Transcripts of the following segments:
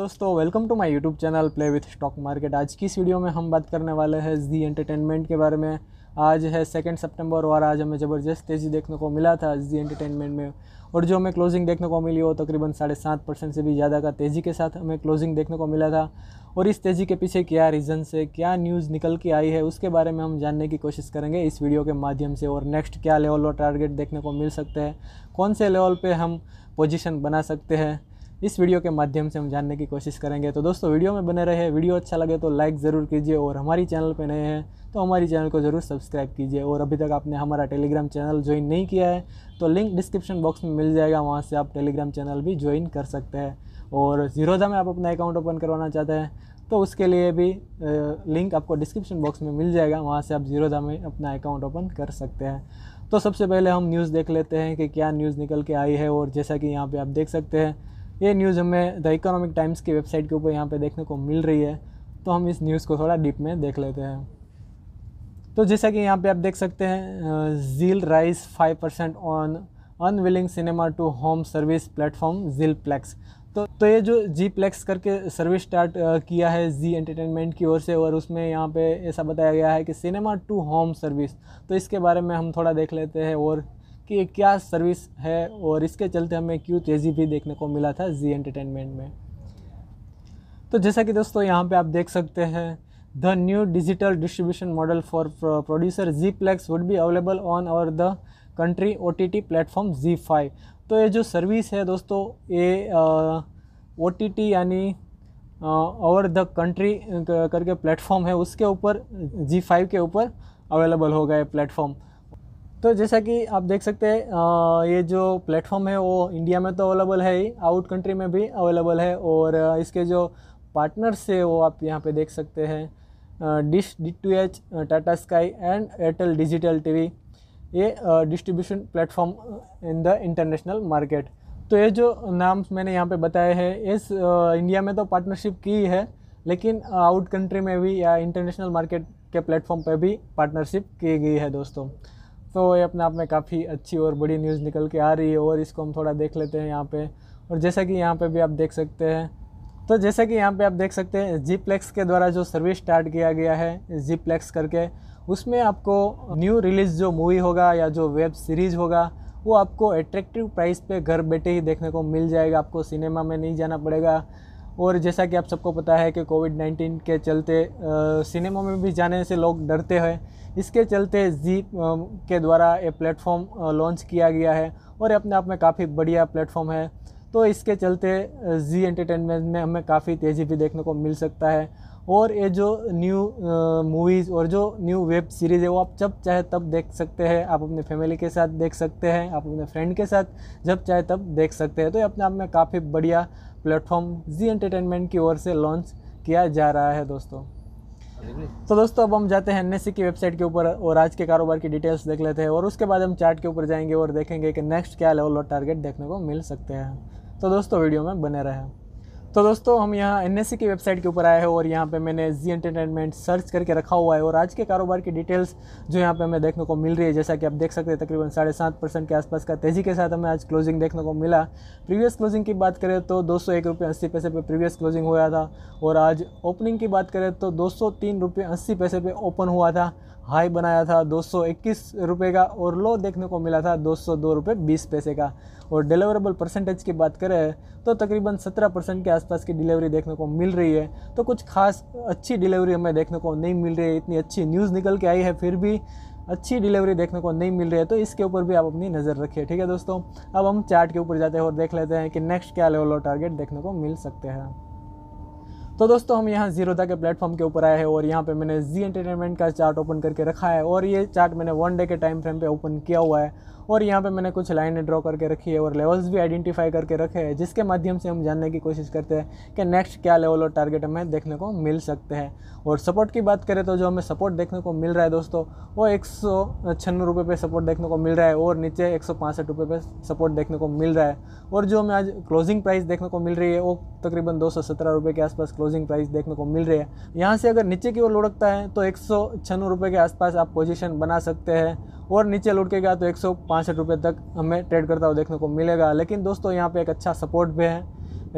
दोस्तों welcome to my YouTube channel play with stock market आज की इस वीडियो में हम बात करने वाले हैं जी एंटरटेनमेंट के बारे में आज है सेकेंड सितंबर और आज हमें ज़बरदस्त तेज़ी देखने को मिला था जी एंटरटेनमेंट में और जो हमें क्लोजिंग देखने को मिली वो तकरीबन साढ़े सात परसेंट से भी ज़्यादा का तेज़ी के साथ हमें क्लोजिंग देखने को मिला था और इस तेज़ी के पीछे क्या रीज़न से क्या न्यूज़ निकल के आई है उसके बारे में हम जानने की कोशिश करेंगे इस वीडियो के माध्यम से और नेक्स्ट क्या लेवल और टारगेट देखने को मिल सकते हैं कौन से लेवल पर हम पोजिशन बना सकते हैं इस वीडियो के माध्यम से हम जानने की कोशिश करेंगे तो दोस्तों वीडियो में बने रहे वीडियो अच्छा लगे तो लाइक ज़रूर कीजिए और हमारी चैनल पर नए हैं तो हमारी चैनल को ज़रूर सब्सक्राइब कीजिए और अभी तक आपने हमारा टेलीग्राम चैनल ज्वाइन नहीं किया है तो लिंक डिस्क्रिप्शन बॉक्स में मिल जाएगा वहाँ से आप टेलीग्राम चैनल भी ज्वाइन कर सकते हैं और जीरोधा में आप अपना अकाउंट ओपन करवाना चाहते हैं तो उसके लिए भी लिंक आपको डिस्क्रिप्शन बॉक्स में मिल जाएगा वहाँ से आप जीरोधा में अपना अकाउंट ओपन कर सकते हैं तो सबसे पहले हम न्यूज़ देख लेते हैं कि क्या न्यूज़ निकल के आई है और जैसा कि यहाँ पर आप देख सकते हैं ये न्यूज़ हमें द इकोनॉमिक टाइम्स की वेबसाइट के ऊपर यहाँ पे देखने को मिल रही है तो हम इस न्यूज़ को थोड़ा डीप में देख लेते हैं तो जैसा कि यहाँ पे आप देख सकते हैं ZEEL rise five percent on unveiling cinema to home service platform Zee plex तो तो ये जो जी प्लेक्स करके सर्विस स्टार्ट किया है जी एंटरटेनमेंट की ओर से और उसमें यहाँ पे ऐसा बताया गया है कि सिनेमा टू होम सर्विस तो इसके बारे में हम थोड़ा देख लेते हैं और कि क्या सर्विस है और इसके चलते हमें क्यों तेज़ी भी देखने को मिला था जी एंटरटेनमेंट में तो जैसा कि दोस्तों यहाँ पे आप देख सकते हैं the new digital distribution model for producer Zee plex would be available on our the country O T T platform Zee five तो ये जो सर्विस है दोस्तों ये ओ टी टी यानी ओवर द कंट्री करके प्लेटफॉर्म है उसके ऊपर जी फाइव के ऊपर अवेलेबल होगा ये प्लेटफॉर्म तो जैसा कि आप देख सकते हैं ये जो प्लेटफॉर्म है वो इंडिया में तो अवेलेबल है ही आउट कंट्री में भी अवेलेबल है और इसके जो पार्टनर्स है वो आप यहाँ पे देख सकते हैं dish D to H Tata sky and Airtel digital TV ये distribution platform in the international market तो ये जो नाम मैंने यहाँ पे बताए हैं इस इंडिया में तो पार्टनरशिप की है लेकिन आउट कंट्री में भी या इंटरनेशनल मार्केट के प्लेटफॉर्म पे भी पार्टनरशिप की गई है दोस्तों तो ये अपने आप में काफ़ी अच्छी और बड़ी न्यूज़ निकल के आ रही है और इसको हम थोड़ा देख लेते हैं यहाँ पे और जैसा कि यहाँ पे भी आप देख सकते हैं तो जैसा कि यहाँ पे आप देख सकते हैं जीप्लेक्स के द्वारा जो सर्विस स्टार्ट किया गया है जीप्लेक्स करके उसमें आपको न्यू रिलीज़ जो मूवी होगा या जो वेब सीरीज़ होगा वो आपको एट्रैक्टिव प्राइस पे घर बैठे ही देखने को मिल जाएगा आपको सिनेमा में नहीं जाना पड़ेगा और जैसा कि आप सबको पता है कि कोविड 19 के चलते सिनेमा में भी जाने से लोग डरते हैं इसके चलते जी के द्वारा ये प्लेटफॉर्म लॉन्च किया गया है और अपने आप में काफ़ी बढ़िया प्लेटफॉर्म है तो इसके चलते जी एंटरटेनमेंट में हमें काफ़ी तेज़ी भी देखने को मिल सकता है और ये जो न्यू मूवीज़ और जो न्यू वेब सीरीज़ है वो आप जब चाहे तब देख सकते हैं आप अपने फैमिली के साथ देख सकते हैं आप अपने फ्रेंड के साथ जब चाहे तब देख सकते हैं तो ये अपने आप में काफ़ी बढ़िया प्लेटफॉर्म जी एंटरटेनमेंट की ओर से लॉन्च किया जा रहा है दोस्तों तो दोस्तों अब हम जाते हैं एन की वेबसाइट के ऊपर और आज के कारोबार की डिटेल्स देख लेते हैं और उसके बाद हम चार्ट के ऊपर जाएंगे और देखेंगे कि नेक्स्ट क्या लेवल और टारगेट देखने को मिल सकते हैं तो दोस्तों वीडियो में बने रहें तो दोस्तों हम यहाँ एन e की वेबसाइट के ऊपर आए हैं और यहाँ पे मैंने जी एंटरटेनमेंट सर्च करके रखा हुआ है और आज के कारोबार की डिटेल्स जो यहाँ पे हमें देखने को मिल रही है जैसा कि आप देख सकते हैं तकरीबन साढ़े सात परसेंट के आसपास का तेज़ी के साथ हमें आज क्लोजिंग देखने को मिला प्रीवियस क्लोजिंग की बात करें तो दो सौ एक रुपये अस्सी पैसे पर प्रीवियस क्लोजिंग हुआ था और आज ओपनिंग की बात करें तो दो सौ तीन रुपये अस्सी पैसे पर ओपन हुआ था हाई बनाया था दो सौ का और लो देखने को मिला था दो सौ पैसे का और डिलीवरेबल परसेंटेज की बात करें तो तकरीबन 17 परसेंट के आसपास की डिलीवरी देखने को मिल रही है तो कुछ खास अच्छी डिलीवरी हमें देखने को नहीं मिल रही है इतनी अच्छी न्यूज़ निकल के आई है फिर भी अच्छी डिलीवरी देखने को नहीं मिल रही है तो इसके ऊपर भी आप अपनी नज़र रखिए ठीक है दोस्तों अब हम चार्ट के ऊपर जाते हैं और देख लेते हैं कि नेक्स्ट क्या लेवल और टारगेट देखने को मिल सकते हैं तो दोस्तों हम यहाँ जीरोदा के प्लेटफॉर्म के ऊपर आए हैं और यहाँ पे मैंने जी एंटरटेनमेंट का चार्ट ओपन करके रखा है और ये चार्ट मैंने वन डे के टाइम फ्रेम पे ओपन किया हुआ है और यहाँ पे मैंने कुछ लाइनें ड्रॉ करके रखी है और लेवल्स भी आइडेंटिफाई करके रखे हैं जिसके माध्यम से हम जानने की कोशिश करते हैं कि नेक्स्ट क्या लेवल और टारगेट हमें देखने को मिल सकते हैं और सपोर्ट की बात करें तो जो हमें सपोर्ट देखने को मिल रहा है दोस्तों वो एक सौ पे सपोर्ट देखने को मिल रहा है और नीचे एक सौ रुपये पे सपोर्ट देखने को मिल रहा है और जो हमें आज क्लोजिंग प्राइस देखने को मिल रही है वो तकरीबन दो सौ सत्रह रुपये के आसपास क्लोज क्लोजिंग प्राइस देखने को मिल रही है यहाँ से अगर नीचे की ओर लुढ़कता है तो एक सौ के आसपास आप पोजिशन बना सकते हैं और नीचे लुट के गया तो एक सौ तक हमें ट्रेड करता हुआ देखने को मिलेगा लेकिन दोस्तों यहाँ पर एक अच्छा सपोर्ट भी है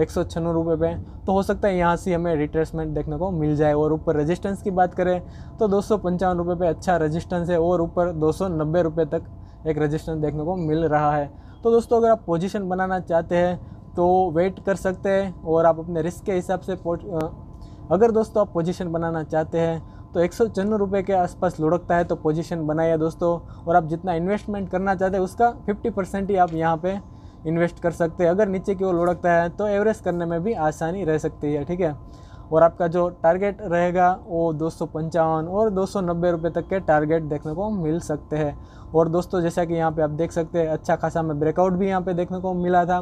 एक सौ छन्नू रुपये पे तो हो सकता है यहाँ से हमें रिट्रेसमेंट देखने को मिल जाए और ऊपर रेजिस्टेंस की बात करें तो दो सौ पंचावन रुपये पे अच्छा रेजिस्टेंस है और ऊपर दो सौ नब्बे रुपये तक एक रेजिस्टेंस देखने को मिल रहा है तो दोस्तों अगर आप पोजीशन बनाना चाहते हैं तो वेट कर सकते हैं और आप अपने रिस्क के हिसाब से अगर दोस्तों आप पोजीशन बनाना चाहते हैं तो एक सौ के आसपास लुढ़कता है तो पोजीशन बनाइए दोस्तों और आप जितना इन्वेस्टमेंट करना चाहते हैं उसका 50 परसेंट ही आप यहाँ पे इन्वेस्ट कर सकते हैं अगर नीचे की ओर लुढ़कता है तो एवरेज करने में भी आसानी रह सकती है ठीक है और आपका जो टारगेट रहेगा वो दो और दो रुपए तक के टारगेट देखने को मिल सकते हैं और दोस्तों जैसा कि यहाँ पर आप देख सकते हैं अच्छा खासा हमें ब्रेकआउट भी यहाँ पर देखने को मिला था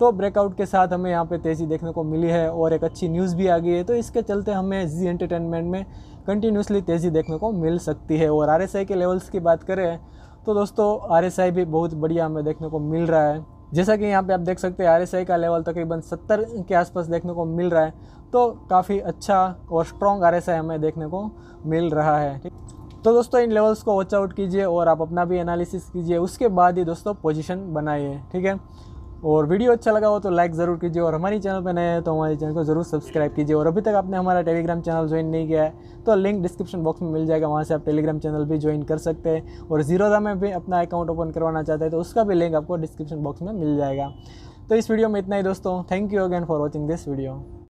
तो ब्रेकआउट के साथ हमें यहाँ पे तेज़ी देखने को मिली है और एक अच्छी न्यूज़ भी आ गई है तो इसके चलते हमें जी एंटरटेनमेंट में कंटिन्यूसली तेज़ी देखने को मिल सकती है और आर के लेवल्स की बात करें तो दोस्तों आर भी बहुत बढ़िया हमें देखने को मिल रहा है जैसा कि यहाँ पे आप देख सकते हैं आर का लेवल तकरीबन सत्तर के आसपास देखने को मिल रहा है तो काफ़ी अच्छा और स्ट्रॉन्ग आर हमें देखने को मिल रहा है ठीक तो दोस्तों इन लेवल्स को वॉच आउट कीजिए और आप अपना भी एनालिसिस कीजिए उसके बाद ही दोस्तों पोजीशन बनाइए ठीक है और वीडियो अच्छा लगा हो तो लाइक ज़रूर कीजिए और हमारी चैनल पर नए हैं तो हमारे चैनल को ज़रूर सब्सक्राइब कीजिए और अभी तक आपने हमारा टेलीग्राम चैनल ज्वाइन नहीं किया है तो लिंक डिस्क्रिप्शन बॉक्स में मिल जाएगा वहाँ से आप टेलीग्राम चैनल भी ज्वाइन कर सकते हैं और जीरोधा में भी अपना अकाउंट ओपन करवाना चाहते हैं तो उसका भी लिंक आपको डिस्क्रिप्शन बॉक्स में मिल जाएगा तो इस वीडियो में इतना ही दोस्तों thank you again for watching this video